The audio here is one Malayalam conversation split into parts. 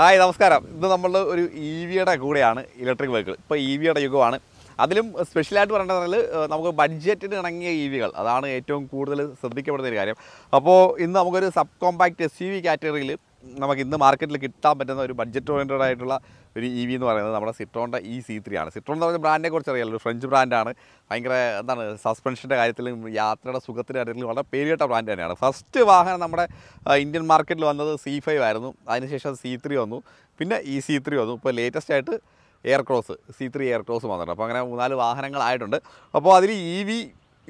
ഹായ് നമസ്കാരം ഇന്ന് നമ്മൾ ഒരു ഇ e വിയുടെ കൂടെയാണ് ഇലക്ട്രിക് വെഹിക്കിൾ ഇപ്പോൾ ഇ e വിയുടെ യുഗമാണ് അതിലും സ്പെഷ്യലായിട്ട് പറയേണ്ടതെന്നാൽ നമുക്ക് ബഡ്ജറ്റിന് ഇണങ്ങിയ ഇ e വികൾ അതാണ് ഏറ്റവും കൂടുതൽ ശ്രദ്ധിക്കപ്പെടുന്ന ഒരു കാര്യം അപ്പോൾ ഇന്ന് നമുക്കൊരു sub compact S U V കാറ്റഗറിയിൽ നമുക്ക് ഇന്ന് മാർക്കറ്റിൽ കിട്ടാൻ പറ്റുന്ന ഒരു ബഡ്ജറ്റ് ഓറിയൻറ്റഡ് ആയിട്ടുള്ള ഒരു ഇ e വി എന്ന് പറയുന്നത് നമ്മുടെ സിട്രോണിൻ്റെ ഇ സി ത്രീ ആണ് സിട്രോൺ എന്ന് പറഞ്ഞ ബ്രാൻഡിനെ കുറിച്ച് അറിയാമല്ലോ ഒരു ഫ്രഞ്ച് ബ്രാൻഡാണ് ഭയങ്കര എന്താണ് സസ്പെൻഷൻ്റെ കാര്യത്തിലും യാത്രയുടെ സുഖത്തിൻ്റെ കാര്യത്തിലും വളരെ പേരുകേട്ട ബ്രാൻഡ് തന്നെയാണ് ഫസ്റ്റ് വാഹനം നമ്മുടെ ഇന്ത്യൻ മാർക്കറ്റിൽ വന്നത് സി ഫൈവ് ആയിരുന്നു അതിനുശേഷം സി ത്രീ വന്നു പിന്നെ ഇ സി ത്രീ വന്നു ഇപ്പോൾ ലേറ്റസ്റ്റ് ആയിട്ട് Aircross C three Aircross വന്നിട്ടുണ്ട് അപ്പോൾ അങ്ങനെ മൂന്നാല് വാഹനങ്ങളായിട്ടുണ്ട് അപ്പോൾ അതിൽ ഇ e വി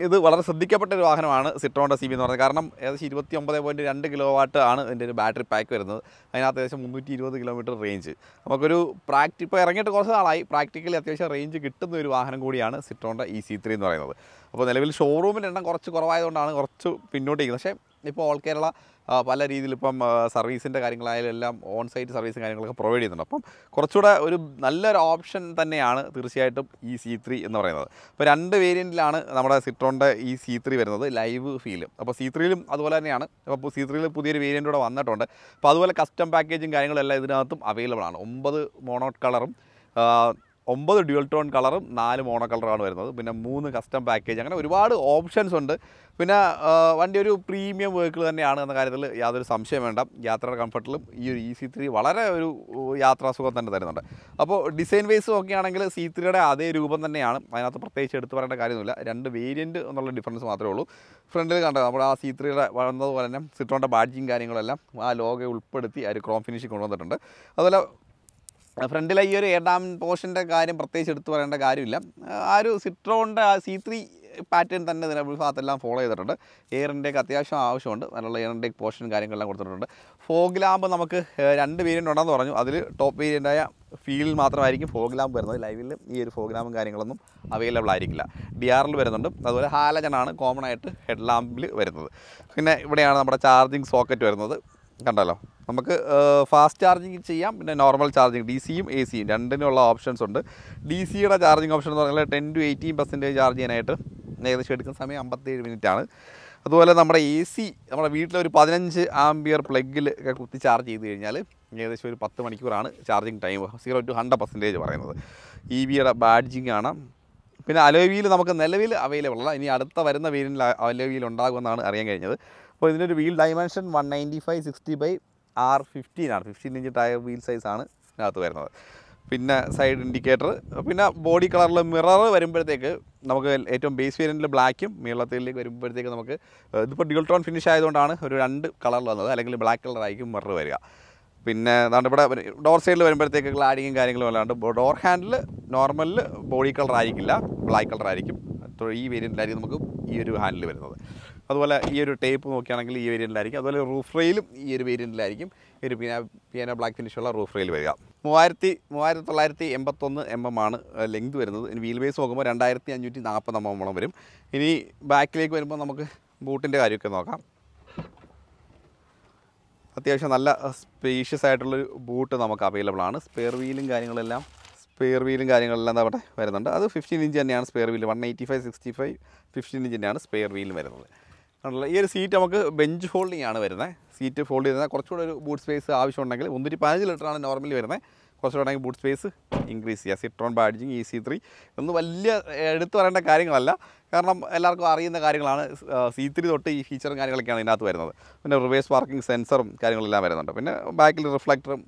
ഇത് വളരെ ശ്രദ്ധിക്കപ്പെട്ട ഒരു വാഹനമാണ് സിട്രോണിൻ്റെ സി ബി എന്ന് പറയുന്നത് കാരണം ഏകദേശം ഇരുപത്തി ഒമ്പത് പോയിൻറ്റ് രണ്ട് കിലോ വാട്ട് ആണ് ഇതിൻ്റെ ഒരു ബാറ്ററി പാക്ക് വരുന്നത് അതിനകത്ത് ഏകദേശം മുന്നൂറ്റി ഇരുപത് കിലോമീറ്റർ റേഞ്ച് നമുക്കൊരു പ്രാക്ടി ഇപ്പോൾ ഇറങ്ങിയിട്ട് കുറച്ച് നാളായി പ്രാക്ടിക്കലി അത്യാവശ്യം റേഞ്ച് കിട്ടുന്ന ഒരു വാഹനം കൂടിയാണ് സിട്രോണിൻ്റെ ഇ സി ത്രീ എന്ന് പറയുന്നത് അപ്പോൾ നിലവിൽ ഷോറൂമിൻ്റെ എണ്ണം കുറച്ച് കുറവായതുകൊണ്ടാണ് കുറച്ച് പിന്നോട്ട് ഇരിക്കുന്നത് പക്ഷേ ഇപ്പോൾ ഓൾ കേരള പല രീതിയിൽ ഇപ്പം സർവീസിൻ്റെ കാര്യങ്ങളായാലും എല്ലാം ഓൺ സൈറ്റ് സർവീസും കാര്യങ്ങളൊക്കെ പ്രൊവൈഡ് ചെയ്യുന്നുണ്ട് അപ്പം കുറച്ചുകൂടെ ഒരു നല്ലൊരു ഓപ്ഷൻ തന്നെയാണ് തീർച്ചയായിട്ടും ഈ സി ത്രീ എന്ന് പറയുന്നത് അപ്പോൾ രണ്ട് വേരിയൻറ്റിലാണ് നമ്മുടെ സിട്രോണിൻ്റെ ഈ സി ത്രീ വരുന്നത് ലൈവ് ഫീൽ അപ്പോൾ സി ത്രീയിലും അതുപോലെ തന്നെയാണ് അപ്പോൾ സി ത്രീയിൽ പുതിയൊരു വേരിയൻ്റ് കൂടെ വന്നിട്ടുണ്ട് അപ്പോൾ അതുപോലെ കസ്റ്റം പാക്കേജും കാര്യങ്ങളും എല്ലാം ഇതിനകത്തും അവൈലബിൾ ആണ് ഒമ്പത് മോണോ കളറും ഒമ്പത് ഡ്യുവൽ ടോൺ കളറും നാല് മോണോ കളറാണ് വരുന്നത് പിന്നെ മൂന്ന് കസ്റ്റം പാക്കേജ് അങ്ങനെ ഒരുപാട് ഓപ്ഷൻസ് ഉണ്ട് പിന്നെ വണ്ടി ഒരു പ്രീമിയം വെഹിക്കിൾ തന്നെയാണ് എന്ന കാര്യത്തിൽ യാതൊരു സംശയം വേണ്ട യാത്രയുടെ കംഫർട്ടിലും ഈ ഒരു ഇ സി ത്രീ വളരെ ഒരു യാത്രാസുഖം തന്നെ തരുന്നുണ്ട് അപ്പോൾ ഡിസൈൻ വൈസ് നോക്കുകയാണെങ്കിൽ സി ത്രീയുടെ അതേ രൂപം തന്നെയാണ് അതിനകത്ത് പ്രത്യേകിച്ച് എടുത്തു പറയേണ്ട കാര്യമൊന്നുമില്ല രണ്ട് വേരിയൻറ്റ് എന്നുള്ള ഡിഫറൻസ് മാത്രമേ ഉള്ളൂ ഫ്രണ്ടിൽ കണ്ടത് നമ്മുടെ ആ സി ത്രീയുടെ വന്നതുപോലെ തന്നെ സിട്രോണിൻ്റെ ബാഡ്ജിങ് കാര്യങ്ങളെല്ലാം ആ ലോഗെ ഉൾപ്പെടുത്തി ആ ഒരു ക്രോം ഫിനിഷ് കൊണ്ടുവന്നിട്ടുണ്ട് അതുപോലെ ഫ്രണ്ടിലെ ഈ ഒരു ഏഴാം പോർഷൻ്റെ കാര്യം പ്രത്യേകിച്ച് എടുത്തു പറയേണ്ട കാര്യമില്ല ആ ഒരു സിട്രോണിൻ്റെ ആ സി ത്രീ പാറ്റേൺ തന്നെ ഇതിനെ ഭാഗത്തെല്ലാം ഫോളോ ചെയ്തിട്ടുണ്ട് എയർ ഇൻടേക്ക് അത്യാവശ്യം ആവശ്യമുണ്ട് അതിനുള്ള എയർ ഇൻടേക്ക് പോർഷൻ കാര്യങ്ങളെല്ലാം കൊടുത്തിട്ടുണ്ട് ഫോഗ് ലാമ്പ് നമുക്ക് രണ്ട് വേരിയൻ്റ് ഉണ്ടെന്ന് പറഞ്ഞു അതിൽ ടോപ്പ് വേരിയൻ്റായ ഫീൽഡ് മാത്രമായിരിക്കും ഫോഗ് ലാമ്പ് വരുന്നത് ലൈവിൽ ഈ ഒരു ഫോഗ് ലാമ്പും കാര്യങ്ങളൊന്നും അവൈലബിൾ ആയിരിക്കില്ല ഡി ആറിൽ വരുന്നുണ്ട് അതുപോലെ ഹാലജനാണ് കോമൺ ആയിട്ട് ഹെഡ് ലാമ്പിൽ വരുന്നത് പിന്നെ ഇവിടെയാണ് നമ്മുടെ ചാർജിങ് സോക്കറ്റ് വരുന്നത് കണ്ടല്ലോ നമുക്ക് ഫാസ്റ്റ് ചാർജിങ് ചെയ്യാം പിന്നെ നോർമൽ ചാർജിങ് ഡി സിയും എ സിയും രണ്ടിനുള്ള ഓപ്ഷൻസ് ഉണ്ട് ഡി സിയുടെ ചാർജിങ് ഓപ്ഷൻ എന്ന് പറഞ്ഞാൽ ten to eighteen percentage charge ചെയ്യാനായിട്ട് ഏകദേശം എടുക്കുന്ന സമയം അമ്പത്തേഴ് മിനിറ്റാണ് അതുപോലെ നമ്മുടെ എ സി നമ്മുടെ വീട്ടിലൊരു പതിനഞ്ച് ആംബിയർ പ്ലഗിൽ ഒക്കെ കുത്തി ചാർജ് ചെയ്ത് കഴിഞ്ഞാൽ ഏകദേശം ഒരു പത്ത് മണിക്കൂറാണ് charging time zero to hundred percentage പറയുന്നത് ഇ വിയുടെ ബാഡ്ജിങ് ആണ് പിന്നെ അലോവിയിൽ നമുക്ക് നിലവിൽ അവൈലബിൾ അല്ല ഇനി അടുത്ത വരുന്ന വേരിയൻറ്റിൽ അലോവിയിൽ ഉണ്ടാകുമെന്നാണ് അറിയാൻ കഴിഞ്ഞത് അപ്പോൾ ഇതിൻ്റെ ഒരു wheel dimension one ninety five sixty by R fifteen ആണ് ഫിഫ്റ്റീൻ ഇഞ്ച് ടയർ വീൽ സൈസാണ് ഇതിനകത്ത് വരുന്നത് പിന്നെ സൈഡ് ഇൻഡിക്കേറ്റർ പിന്നെ ബോഡി കളറിൽ മിറർ വരുമ്പോഴത്തേക്ക് നമുക്ക് ഏറ്റവും ബേസ് വേരിയൻറ്റിൽ ബ്ലാക്കും നീളത്തിലേക്ക് വരുമ്പോഴത്തേക്ക് നമുക്ക് ഇതിപ്പോൾ ഡിഗൾട്രോൺ ടോൺ ഫിനിഷ് ആയതുകൊണ്ടാണ് ഒരു രണ്ട് കളറിൽ വന്നത് അല്ലെങ്കിൽ ബ്ലാക്ക് കളറായിരിക്കും മിറർ വരിക പിന്നെ അതാണ്ട് ഇവിടെ ഡോർ സൈഡിൽ വരുമ്പോഴത്തേക്ക് ഗ്ലാഡിങ്ങും കാര്യങ്ങളും അല്ലാണ്ട് ഡോർ ഹാൻഡിൽ നോർമലിൽ ബോഡി കളർ ആയിരിക്കില്ല ബ്ലാക്ക് കളർ ആയിരിക്കും ഈ വേരിയൻറ്റിലായിരിക്കും നമുക്ക് ഈ ഒരു ഹാൻഡിൽ വരുന്നത് അതുപോലെ ഈ ഒരു ടേപ്പ് നോക്കുകയാണെങ്കിൽ ഈ വേരിയൻറ്റിലായിരിക്കും അതുപോലെ റൂഫ് റെയിലും ഈ ഒരു വേരിയൻറ്റിലായിരിക്കും ഒരു പിന്നെ പിയാനോ ബ്ലാക്ക് ഫിനിഷുള്ള റൂഫ് റെയിൽ വരിക മൂവായിരത്തി മൂവായിരത്തി തൊള്ളായിരത്തി എൺപത്തൊന്ന് എം എം ആണ് ലെങ്ത് വരുന്നത് ഇനി വീൽ ബേസ് നോക്കുമ്പോൾ രണ്ടായിരത്തി അഞ്ഞൂറ്റി നാൽപ്പത് എം എമ്മോളം വരും ഇനി ബാക്കിലേക്ക് വരുമ്പോൾ നമുക്ക് ബൂട്ടിൻ്റെ കാര്യമൊക്കെ നോക്കാം അത്യാവശ്യം നല്ല സ്പേഷ്യസ് ആയിട്ടുള്ളൊരു ബൂട്ട് നമുക്ക് അവൈലബിൾ ആണ് സ്പെയർ വീലും കാര്യങ്ങളെല്ലാം സ്പെയർ വീലും കാര്യങ്ങളെല്ലാം അവിടെ വരുന്നുണ്ട് അത് ഫിഫ്റ്റീൻ ഇഞ്ച് തന്നെയാണ് spare wheel one eighty five sixty five fifteen ഇഞ്ചിൻ്റെയാണ് സ്പെയർ വീലും വരുന്നത് ആണല്ലോ ഈ ഒരു സീറ്റ് നമുക്ക് ബെഞ്ച് ഫോൾഡിംഗ് ആണ് വരുന്നത് സീറ്റ് ഫോൾഡ് ചെയ്യുന്നത് കുറച്ചുകൂടെ ഒരു ബൂട്ട് സ്പേസ് ആവശ്യമുണ്ടെങ്കിൽ മുന്നൂറ്റി പതിനഞ്ച് ലിറ്ററാണ് നോർമലി വരുന്നത് കുറച്ചുകൂടെ ബൂട്ട് സ്പേസ് ഇൻക്രീസ് ചെയ്യുക Citroen badging e E C three ഒന്നും വലിയ എടുത്തു പറയേണ്ട കാര്യങ്ങളല്ല കാരണം എല്ലാവർക്കും അറിയുന്ന കാര്യങ്ങളാണ് സി ത്രീ തൊട്ട് ഈ ഫീച്ചറും കാര്യങ്ങളൊക്കെയാണ് ഇതിനകത്ത് വരുന്നത് പിന്നെ റിവേഴ്സ് പാർക്കിംഗ് സെൻസറും കാര്യങ്ങളെല്ലാം വരുന്നുണ്ട് പിന്നെ ബാക്കിൽ റിഫ്ലക്ടറും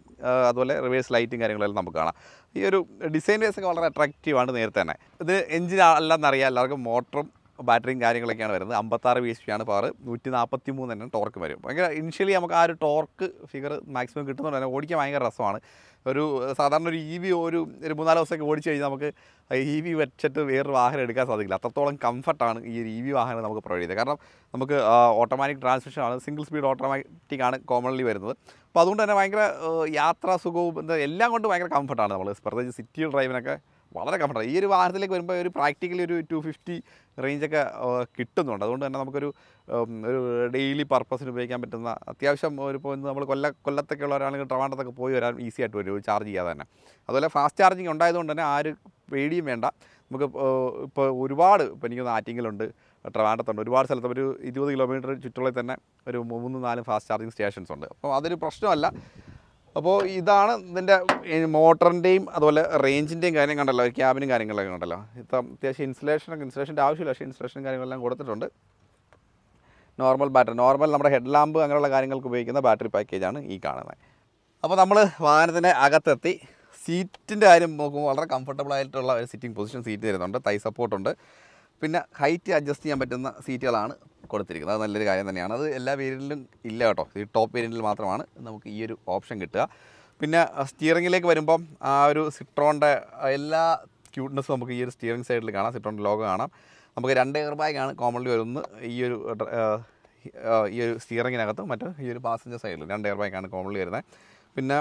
അതുപോലെ റിവേഴ്സ് ലൈറ്റും കാര്യങ്ങളെല്ലാം നമുക്ക് കാണാം ഈ ഒരു ഡിസൈൻ ഒക്കെ വളരെ അട്രാക്റ്റീവാണ് നേരത്തെ തന്നെ ഇത് എഞ്ചിൻ അല്ലെന്നറിയാം എല്ലാവർക്കും മോട്ടറും ബാറ്ററിയും കാര്യങ്ങളൊക്കെയാണ് വരുന്നത് അമ്പത്താറ് ബി എസ് പി ആണ് പവർ നൂറ്റി നാൽപ്പത്തി മൂന്ന് തന്നെ ടോർക്ക് വരും ഭയങ്കര ഇനിഷ്യലി നമുക്ക് ആ ഒരു ടോർക്ക് ഫിഗർ മാക്സിമം കിട്ടുന്നുണ്ട് തന്നെ ഓടിക്കാൻ ഭയങ്കര രസമാണ് ഒരു സാധാരണ ഒരു ഇ e വി ഒരു ഒരു മൂന്നാല് ദിവസമൊക്കെ ഓടിച്ചു കഴിഞ്ഞാൽ നമുക്ക് ഇ വി e വെച്ചിട്ട് വേറൊരു വാഹനം എടുക്കാൻ സാധിക്കില്ല അത്രത്തോളം കംഫർട്ടാണ് ഈ ഒരു ഇ e വി വാഹനം നമുക്ക് പ്രൊവൈഡ് ചെയ്തത് കാരണം നമുക്ക് ഓട്ടോമാറ്റിക് ട്രാൻസ്മിഷൻ ആണ് സിംഗിൾ സ്പീഡ് ഓട്ടോമാറ്റിക് ആണ് കോമൺലി വരുന്നത് അപ്പോൾ അതുകൊണ്ട് തന്നെ ഭയങ്കര യാത്രാസുഖവും എന്താ എല്ലാം കൊണ്ട് ഭയങ്കര കംഫർട്ടാണ് നമ്മൾ പ്രത്യേകിച്ച് സിറ്റി ഡ്രൈവിനൊക്കെ വളരെ കംഫർട്ടബിൾ ഈ ഒരു വാഹനത്തിലേക്ക് വരുമ്പോൾ ഒരു പ്രാക്ടിക്കലി ഒരു ടു ഫിഫ്റ്റി റേഞ്ചൊക്കെ കിട്ടുന്നുണ്ട് അതുകൊണ്ട് തന്നെ നമുക്കൊരു ഒരു ഡെയിലി പർപ്പസിന് ഉപയോഗിക്കാൻ പറ്റുന്ന അത്യാവശ്യം ഒരു ഇപ്പോൾ നമ്മൾ കൊല്ല കൊല്ലത്തൊക്കെ ഉള്ള ഒരാണെങ്കിൽ ട്രവാണ്ടത്തൊക്കെ പോയി വരാൻ ഈസി ആയിട്ട് വരും ചാർജ് ചെയ്യാതെ തന്നെ അതുപോലെ ഫാസ്റ്റ് ചാർജിങ് ഉണ്ടായതുകൊണ്ട് തന്നെ ആ ഒരു പേടിയും വേണ്ട നമുക്ക് ഇപ്പോൾ ഒരുപാട് ഇപ്പോൾ എനിക്ക് ആറ്റിങ്ങിലുണ്ട് ട്രവാൻഡത്തുണ്ട് ഒരുപാട് സ്ഥലത്ത് ഒരു ഇരുപത് കിലോമീറ്റർ ചുറ്റുള്ളിൽ തന്നെ ഒരു മൂന്ന് നാല് ഫാസ്റ്റ് ചാർജിങ് സ്റ്റേഷൻസ് ഉണ്ട് അപ്പോൾ അതൊരു പ്രശ്നമല്ല അപ്പോൾ ഇതാണ് ഇതിൻ്റെ മോട്ടറിൻ്റെയും അതുപോലെ റേഞ്ചിൻ്റെയും കാര്യം കണ്ടല്ലോ ക്യാബിനും കാര്യങ്ങളൊക്കെ കണ്ടല്ലോ ഇത് അത്യാവശ്യം ഇൻസുലേഷനൊക്കെ ഇൻസുലേഷൻ്റെ ആവശ്യമില്ല പക്ഷേ ഇൻസുലേഷൻ കാര്യങ്ങളെല്ലാം കൊടുത്തിട്ടുണ്ട് നോർമൽ ബാറ്ററി നോർമൽ നമ്മുടെ ഹെഡ് ലാമ്പ് അങ്ങനെയുള്ള കാര്യങ്ങൾക്ക് ഉപയോഗിക്കുന്ന ബാറ്ററി പാക്കേജാണ് ഈ കാണുന്നത് അപ്പോൾ നമ്മൾ വാഹനത്തിനെ അകത്തെത്തി സീറ്റിൻ്റെ കാര്യം നോക്കുമ്പോൾ വളരെ കംഫർട്ടബിൾ ആയിട്ടുള്ള ഒരു സിറ്റിംഗ് പൊസിഷൻ സീറ്റ് തരുന്നുണ്ട് തൈ സപ്പോർട്ടുണ്ട് പിന്നെ ഹൈറ്റ് അഡ്ജസ്റ്റ് ചെയ്യാൻ പറ്റുന്ന സീറ്റുകളാണ് കൊടുത്തിരിക്കുന്നത് അത് നല്ലൊരു കാര്യം തന്നെയാണ് അത് എല്ലാ വേരിയൻറ്റിലും ഇല്ല കേട്ടോ ഈ ടോപ്പ് വേരിയൻറ്റിൽ മാത്രമാണ് നമുക്ക് ഈ ഒരു ഓപ്ഷൻ കിട്ടുക പിന്നെ സ്റ്റിയറിങ്ങിലേക്ക് വരുമ്പം ആ ഒരു സിട്രോണിൻ്റെ എല്ലാ ക്യൂട്ട്നെസ്സും നമുക്ക് ഈ ഒരു സ്റ്റിയറിംഗ് സൈഡിൽ കാണാം സിട്രോണിൻ്റെ ലോഗോ കാണാം നമുക്ക് രണ്ട് എയർ ബാഗാണ് കോമൺലി വരുന്നത് ഈ ഒരു ഈ ഒരു സ്റ്റിയറിങ്ങിനകത്തും മറ്റ് ഈ ഒരു പാസഞ്ചർ സൈഡിലും രണ്ട് എയർ ബാഗാണ് കോമൺലി വരുന്നത് പിന്നെ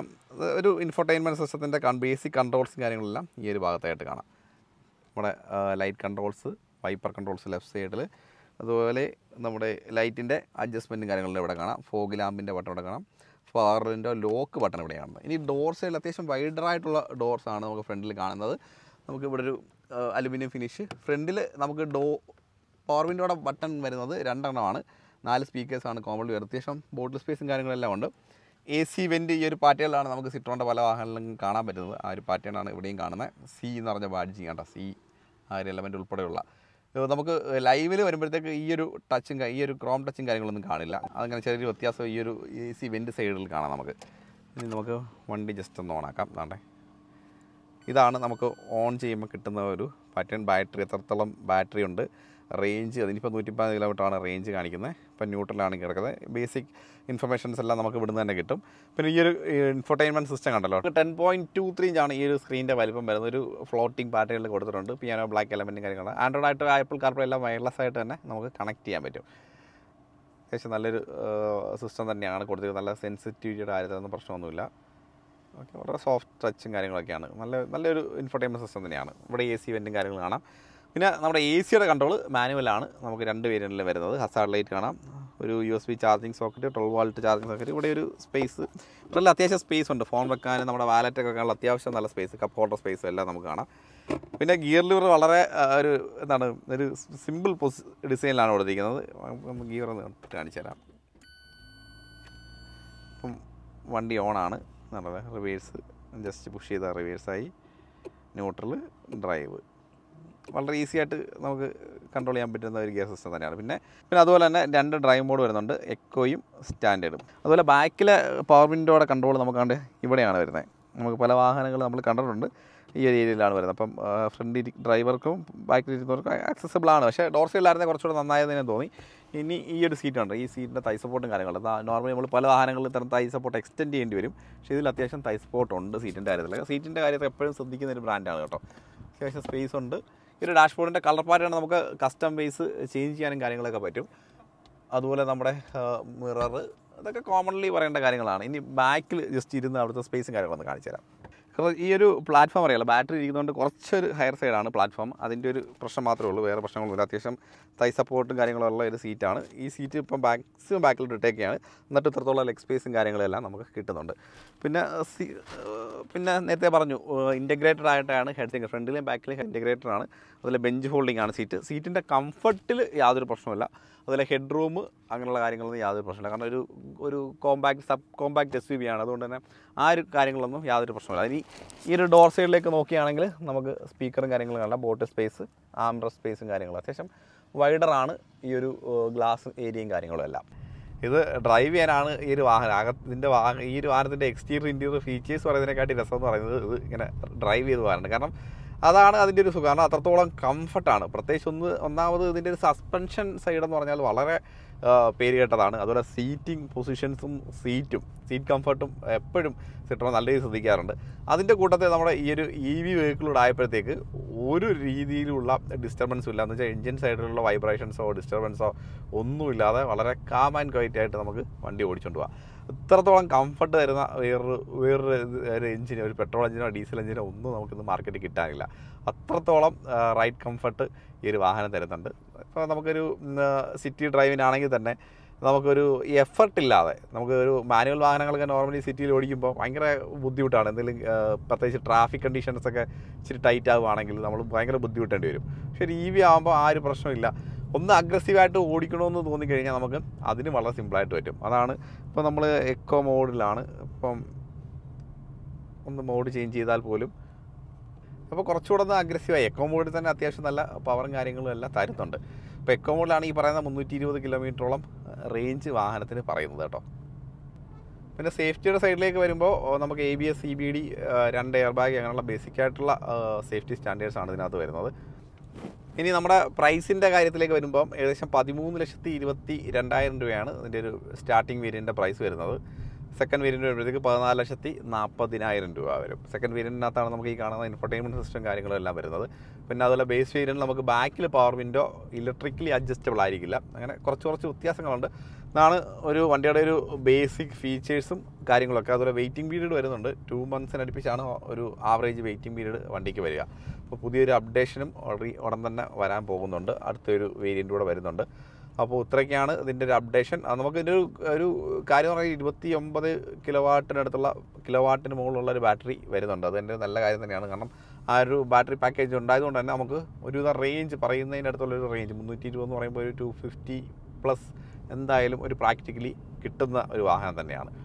ഒരു ഇൻഫർടൈൻമെൻറ്റ് സിസ്റ്റത്തിൻ്റെ ബേസിക് കൺട്രോൾസും കാര്യങ്ങളെല്ലാം ഈ ഒരു ഭാഗത്തായിട്ട് കാണാം നമ്മുടെ light controls wiper controls left സൈഡിൽ അതുപോലെ നമ്മുടെ ലൈറ്റിൻ്റെ അഡ്ജസ്റ്റ്മെൻറ്റും കാര്യങ്ങളും ഇവിടെ കാണാം ഫോഗ് ലാമ്പിൻ്റെ ബട്ടൺ ഇവിടെ കാണാം ഫാറിൻ്റെ ലോക്ക് ബട്ടൺ ഇവിടെ കാണുന്നത് ഇനി ഡോർ സൈഡിൽ അത്യാവശ്യം വൈഡറായിട്ടുള്ള ഡോർസാണ് നമുക്ക് ഫ്രണ്ടിൽ കാണുന്നത് നമുക്ക് ഇവിടെ ഒരു അലുമിനിയം ഫിനിഷ് ഫ്രണ്ടിൽ നമുക്ക് ഡോ പവർ വിൻഡോയുടെ ബട്ടൺ വരുന്നത് രണ്ടെണ്ണമാണ് നാല് സ്പീക്കേഴ്സാണ് കോമൺലി വരുന്നത് അത്യാവശ്യം ബോട്ടിൽ സ്പേസും കാര്യങ്ങളെല്ലാം ഉണ്ട് എ സി വെൻ്റ് ഈ ഒരു പാറ്റേണിലാണ് നമുക്ക് സിട്രോണിൻ്റെ പല വാഹനങ്ങളിലും കാണാൻ പറ്റുന്നത് ആ ഒരു പാറ്റേണാണ് ഇവിടെയും കാണുന്നത് സി എന്ന് പറഞ്ഞ ബാഡ്ജിങ് കേട്ടോ സി ആ ഒരു എലമെൻ്റ് ഉൾപ്പെടെയുള്ള നമുക്ക് ലൈവിൽ വരുമ്പോഴത്തേക്ക് ഈ ഒരു ടച്ചും ഈ ഒരു ക്രോം ടച്ചും കാര്യങ്ങളൊന്നും കാണില്ല അതങ്ങനെ ചെറിയൊരു വ്യത്യാസം ഈ ഒരു സി വെൻ്റ് സൈഡിൽ കാണാം നമുക്ക് ഇനി നമുക്ക് വണ്ടി ജസ്റ്റ് ഒന്ന് ഓണാക്കാം നാണ്ടേ ഇതാണ് നമുക്ക് ഓൺ ചെയ്യുമ്പോൾ കിട്ടുന്ന ഒരു പാറ്റേൺ ബാറ്ററി എത്രത്തോളം ബാറ്ററി ഉണ്ട് റേഞ്ച് അതിനിപ്പോൾ നൂറ്റിപ്പതിനാല് കിലോമീറ്ററാണ് റേഞ്ച് കാണിക്കുന്നത് ഇപ്പം ന്യൂട്രലാണ് കിടക്കുന്നത് ബേസിക് ഇൻഫർമേഷൻസ് എല്ലാം നമുക്ക് ഇവിടുന്ന് തന്നെ കിട്ടും പിന്നെ ഈ ഒരു ഇൻഫർടൈൻമെൻറ്റ് സിസ്റ്റം കണ്ടല്ലോ ടെൻ പോയിൻറ്റ് ടു ത്രീ ഇഞ്ചാണ് ഈ ഒരു സ്ക്രീനിൻ്റെ വലിപ്പം വരുന്നത് ഒരു ഫ്ലോട്ടിംഗ് പാറ്റേണിൽ കൊടുത്തിട്ടുണ്ട് പിയാനോ ബ്ലാക്ക് എലമെൻറ്റും കാര്യങ്ങളും ആൻഡ്രോയിഡ് ആയിട്ട് ആപ്പിൾ കാർപ്ലേ എല്ലാം വയർലെസ് ആയിട്ട് തന്നെ നമുക്ക് കണക്ട് ചെയ്യാൻ പറ്റും അത്യാവശ്യം നല്ലൊരു സിസ്റ്റം തന്നെയാണ് കൊടുത്തിരിക്കുന്നത് നല്ല സെൻസിറ്റിവിറ്റിയുടെ കാര്യത്തിലൊന്നും പ്രശ്നമൊന്നുമില്ല ഓക്കെ വളരെ സോഫ്റ്റ് ടച്ചും കാര്യങ്ങളൊക്കെയാണ് നല്ല നല്ലൊരു ഇൻഫർടൈൻമെൻറ്റ് സിസ്റ്റം തന്നെയാണ് ഇവിടെ എ സി വെൻറ്റും കാര്യങ്ങളും കാണാം പിന്നെ നമ്മുടെ എ സിയുടെ കൺട്രോൾ മാനുവലാണ് നമുക്ക് രണ്ട് വേരിയൻറ്റിൽ വരുന്നത് ഹസാർഡ് ലൈറ്റ് കാണാം ഒരു U S B charging socket twelve volt charging socket ഇവിടെ ഒരു സ്പേസ് ഇവിടെ അത്യാവശ്യം സ്പേസ് ഉണ്ട് ഫോൺ വെക്കാനും നമ്മുടെ വാലറ്റൊക്കെ വെക്കാനുള്ള അത്യാവശ്യം നല്ല സ്പേസ് കപ്പ് ഹോൾഡർ സ്പേസ് എല്ലാം നമുക്ക് കാണാം പിന്നെ ഗിയർ ലിവർ വളരെ ഒരു എന്താണ് ഒരു സിമ്പിൾ ഡിസൈനിലാണ് കൊടുത്തിരിക്കുന്നത് ഗിയർ ഒന്ന് കാണിച്ചു തരാം വണ്ടി ഓണാണ് നല്ലത് റിവേഴ്സ് ജസ്റ്റ് പുഷ് ചെയ്താൽ റിവേഴ്സായി ന്യൂട്രൽ ഡ്രൈവ് വളരെ ഈസി ആയിട്ട് നമുക്ക് കൺട്രോൾ ചെയ്യാൻ പറ്റുന്ന ഒരു ഗിയർ സിസ്റ്റം തന്നെയാണ് പിന്നെ പിന്നെ അതുപോലെ തന്നെ രണ്ട് ഡ്രൈവ് മോഡ് വരുന്നുണ്ട് എക്കോയും സ്റ്റാൻഡേർഡും അതുപോലെ ബാക്കിലെ പവർ വിൻഡോയുടെ കൺട്രോൾ നമുക്ക് കണ്ട് ഇവിടെയാണ് വരുന്നത് നമുക്ക് പല വാഹനങ്ങൾ നമ്മൾ കണ്ടിട്ടുണ്ട് ഈ ഒരു ഏരിയയിലാണ് വരുന്നത് അപ്പം ഫ്രണ്ട് ഡ്രൈവർക്കും ബാക്കിൽ ഇരിക്കുന്നവർക്കും ആക്സസിബിൾ ആണ് പക്ഷേ ഡോർ സൈഡിലായിരുന്നെ കുറച്ചുകൂടെ നന്നായെന്ന് തന്നെ തോന്നി ഇനി ഈ ഒരു സീറ്റ് ഉണ്ട് ഈ സീറ്റിൻ്റെ തൈ സപ്പോർട്ടും കാര്യങ്ങളും നോർമലി നമ്മൾ പല വാഹനങ്ങളിൽ തരം തൈ സപ്പോർട്ട് എക്സ്റ്റെൻഡ് ചെയ്യേണ്ടി വരും പക്ഷേ ഇതിൽ അത്യാവശ്യം തൈ സപ്പോർട്ട് ഉണ്ട് സീറ്റിൻ്റെ കാര്യത്തിൽ സീറ്റിൻ്റെ കാര്യത്തിൽ എപ്പോഴും ശ്രദ്ധിക്കുന്ന ഒരു ബ്രാൻഡാണ് കേട്ടോ അത്യാവശ്യം സ്പേസ് ഉണ്ട് ഇതിൻ്റെ ഡാഷ്ബോർഡിൻ്റെ കളർ പാറ്റേൺ നമുക്ക് കസ്റ്റം ബേസ് ചേഞ്ച് ചെയ്യാനും കാര്യങ്ങളൊക്കെ പറ്റും അതുപോലെ നമ്മുടെ മിറർ ഇതൊക്കെ കോമൺലി പറയേണ്ട കാര്യങ്ങളാണ് ഇനി ബാക്കിൽ ജസ്റ്റ് ഇരുന്ന് അവിടുത്തെ സ്പേസും കാര്യങ്ങളൊന്ന് കാണിച്ചു തരാം ഈ ഒരു പ്ലാറ്റ്ഫോം അറിയാലോ ബാറ്ററി ഇരിക്കുന്നതുകൊണ്ട് കുറച്ചൊരു ഹയർ സൈഡാണ് പ്ലാറ്റ്ഫോം അതിൻ്റെ ഒരു പ്രശ്നം മാത്രമേ ഉള്ളൂ വേറെ പ്രശ്നങ്ങളൊന്നുമില്ല അത്യാവശ്യം തൈ സപ്പോർട്ടും കാര്യങ്ങളും ഉള്ള ഒരു സീറ്റാണ് ഈ സീറ്റ് ഇപ്പം മാക്സിമം ബാക്കിൽ ഇട്ടേക്കാണ് എന്നിട്ട് ഇത്രത്തോളം ലെഗ് സ്പേസും കാര്യങ്ങളെല്ലാം നമുക്ക് കിട്ടുന്നുണ്ട് പിന്നെ പിന്നെ നേരത്തെ പറഞ്ഞു ഇൻറ്റഗ്രേറ്റഡ് ആയിട്ടാണ് ഹെഡ് ഫ്രണ്ടിലും ബാക്കിലും ഇൻറ്റഗ്രേറ്റഡ് ആണ് അതിൽ ബെഞ്ച് ഹോൾഡിംഗ് ആണ് സീറ്റ് സീറ്റിൻ്റെ കംഫർട്ടിൽ യാതൊരു പ്രശ്നമില്ല അതുപോലെ ഹെഡ് റൂം അങ്ങനെയുള്ള കാര്യങ്ങളൊന്നും യാതൊരു പ്രശ്നമില്ല കാരണം ഒരു ഒരു compact sub compact S U ആണ് അതുകൊണ്ട് തന്നെ ആ ഒരു കാര്യങ്ങളൊന്നും യാതൊരു പ്രശ്നമില്ല ഇനി ഈ ഒരു ഡോർ സൈഡിലേക്ക് നോക്കുകയാണെങ്കിൽ നമുക്ക് സ്പീക്കറും കാര്യങ്ങളും കാണാം ബോട്ട് സ്പേസ് ആംബ്ര സ്പേസും കാര്യങ്ങളും അത്യാവശ്യം വൈഡറാണ് ഈ ഒരു ഗ്ലാസ് ഏരിയയും കാര്യങ്ങളും എല്ലാം ഇത് ഡ്രൈവ് ചെയ്യാനാണ് ഈ ഒരു വാഹനം അകത്തിൻ്റെ വാഹനം ഈ ഒരു വാഹനത്തിൻ്റെ എക്സ്റ്റീരിയർ ഇൻറ്റീരിയർ ഫീച്ചേഴ്സ് പറയുന്നതിനെക്കാട്ടി രസം എന്ന് പറയുന്നത് ഇത് ഇങ്ങനെ ഡ്രൈവ് ചെയ്ത് പോകാനുണ്ട് കാരണം അതാണ് അതിൻ്റെ ഒരു സുഖം കാരണം അത്രത്തോളം കംഫർട്ടാണ് പ്രത്യേകിച്ച് ഒന്ന് ഒന്നാമത് ഇതിൻ്റെ ഒരു സസ്പെൻഷൻ സൈഡ് എന്ന് പറഞ്ഞാൽ വളരെ പേര് കേട്ടതാണ് അതുപോലെ സീറ്റിംഗ് പൊസിഷൻസും സീറ്റും സീറ്റ് കംഫർട്ടും എപ്പോഴും സിട്രോൺ നല്ല രീതിയിൽ ശ്രദ്ധിക്കാറുണ്ട് അതിൻ്റെ കൂട്ടത്തിൽ നമ്മുടെ ഈ ഒരു ഇ വി വെഹിക്കിളൂടെ ആയപ്പോഴത്തേക്ക് ഒരു രീതിയിലുള്ള ഡിസ്റ്റർബൻസും ഇല്ല എന്ന് വെച്ചാൽ എൻജിൻ സൈഡിലുള്ള വൈബ്രേഷൻസോ ഡിസ്റ്റർബൻസോ ഒന്നുമില്ലാതെ വളരെ കാം ആൻഡ് ക്വൈറ്റ് ആയിട്ട് നമുക്ക് വണ്ടി ഓടിച്ചുകൊണ്ട് പോകാം ഇത്രത്തോളം കംഫർട്ട് തരുന്ന വേറൊരു വേറൊരു ഒരു എഞ്ചിനോ ഒരു പെട്രോൾ എഞ്ചിനോ ഡീസൽ എഞ്ചിനോ ഒന്നും നമുക്കിന്ന് മാർക്കറ്റിൽ കിട്ടാനില്ല അത്രത്തോളം റൈറ്റ് കംഫർട്ട് ഈ ഒരു വാഹനം തരുന്നുണ്ട് ഇപ്പോൾ നമുക്കൊരു സിറ്റി ഡ്രൈവിനാണെങ്കിൽ തന്നെ നമുക്കൊരു എഫർട്ട് ഇല്ലാതെ നമുക്ക് ഒരു മാനുവൽ വാഹനങ്ങളൊക്കെ നോർമലി സിറ്റിയിൽ ഓടിക്കുമ്പോൾ ഭയങ്കര ബുദ്ധിമുട്ടാണ് എന്തെങ്കിലും പ്രത്യേകിച്ച് ട്രാഫിക് കണ്ടീഷൻസൊക്കെ ഇച്ചിരി ടൈറ്റ് ആവുകയാണെങ്കിൽ നമ്മൾ ഭയങ്കര ബുദ്ധിമുട്ടേണ്ടി വരും പക്ഷേ ഒരു ഇ വി ആകുമ്പോൾ ആ ഒരു പ്രശ്നമില്ല ഒന്ന് അഗ്രസീവായിട്ട് ഓടിക്കണമെന്ന് തോന്നിക്കഴിഞ്ഞാൽ നമുക്ക് അതിന് വളരെ സിമ്പിളായിട്ട് പറ്റും അതാണ് ഇപ്പോൾ നമ്മൾ എക്കോ മോഡിലാണ് ഇപ്പം ഒന്ന് മോഡ് ചേഞ്ച് ചെയ്താൽ പോലും അപ്പോൾ കുറച്ചുകൂടെ ഒന്ന് അഗ്രസീവായി എക്കോ മോഡിൽ തന്നെ അത്യാവശ്യം നല്ല പവറും കാര്യങ്ങളും എല്ലാം തരുന്നുണ്ട് അപ്പോൾ എക്കോ മോഡിലാണ് ഈ പറയുന്ന മുന്നൂറ്റി ഇരുപത് കിലോമീറ്ററോളം റേഞ്ച് വാഹനത്തിന് പറയുന്നത് കേട്ടോ പിന്നെ സേഫ്റ്റിയുടെ സൈഡിലേക്ക് വരുമ്പോൾ നമുക്ക് A B S C B D രണ്ട് എയർ ബാഗ് അങ്ങനെയുള്ള ബേസിക് ആയിട്ടുള്ള സേഫ്റ്റി സ്റ്റാൻഡേർഡ്സാണ് ഇതിനകത്ത് വരുന്നത് ഇനി നമ്മുടെ പ്രൈസിൻ്റെ കാര്യത്തിലേക്ക് വരുമ്പം ഏകദേശം പതിമൂന്ന് ലക്ഷത്തി ഇരുപത്തി രണ്ടായിരം രൂപയാണ് ഇതിൻ്റെ ഒരു സ്റ്റാർട്ടിംഗ് വേരിയൻ്റെ പ്രൈസ് വരുന്നത് സെക്കൻഡ് വേരിയൻ്റ് വരുമ്പോഴത്തേക്ക് പതിനാല് ലക്ഷത്തി നാൽപ്പതിനായിരം രൂപ വരും സെക്കൻഡ് വേരിയൻറ്റിനകത്താണ് നമുക്ക് ഈ കാണുന്ന ഇൻഫർടൈൻമെൻറ്റ് സിസ്റ്റം കാര്യങ്ങളെല്ലാം വരുന്നത് പിന്നെ അതുപോലെ ബേസ് വേരിയൻറ്റ് നമുക്ക് ബാക്കിൽ പവർ വിൻഡോ ഇലക്ട്രിക്കലി അഡ്ജസ്റ്റബിൾ ആയിരിക്കില്ല അങ്ങനെ കുറച്ച് കുറച്ച് വ്യത്യാസങ്ങളുണ്ട് ഇതാണ് ഒരു വണ്ടിയുടെ ഒരു ബേസിക് ഫീച്ചേഴ്സും കാര്യങ്ങളൊക്കെ അതുപോലെ വെയിറ്റിംഗ് പീരീഡ് വരുന്നുണ്ട് ടു മന്ത്സിന് അടുപ്പിച്ചാണ് ഒരു ആവറേജ് വെയിറ്റിംഗ് പീരീഡ് വണ്ടിക്ക് വരിക അപ്പോൾ പുതിയൊരു അപ്ഡേഷനും ഉടൻ തന്നെ വരാൻ പോകുന്നുണ്ട് അടുത്തൊരു വേരിയൻ്റ് കൂടെ വരുന്നുണ്ട് അപ്പോൾ ഇത്രയൊക്കെയാണ് ഇതിൻ്റെ ഒരു അപ്ഡേഷൻ നമുക്ക് ഇതിൻ്റെ ഒരു ഒരു കാര്യം പറഞ്ഞാൽ ഇരുപത്തി ഒമ്പത് കിലോ വാട്ടിനടുത്തുള്ള കിലോ വാട്ടിന് മുകളിലുള്ള ഒരു ബാറ്ററി വരുന്നുണ്ട് അതിൻ്റെ നല്ല കാര്യം തന്നെയാണ് കാരണം ആ ഒരു ബാറ്ററി പാക്കേജ് ഉണ്ടായതുകൊണ്ട് തന്നെ നമുക്ക് ഒരുവിധം റേഞ്ച് പറയുന്നതിൻ്റെ അടുത്തുള്ള ഒരു റേഞ്ച് മുന്നൂറ്റി ഇരുപത് എന്ന് പറയുമ്പോൾ ഒരു ടു ഫിഫ്റ്റി പ്ലസ് എന്തായാലും ഒരു പ്രാക്ടിക്കലി കിട്ടുന്ന ഒരു വാഹനം തന്നെയാണ്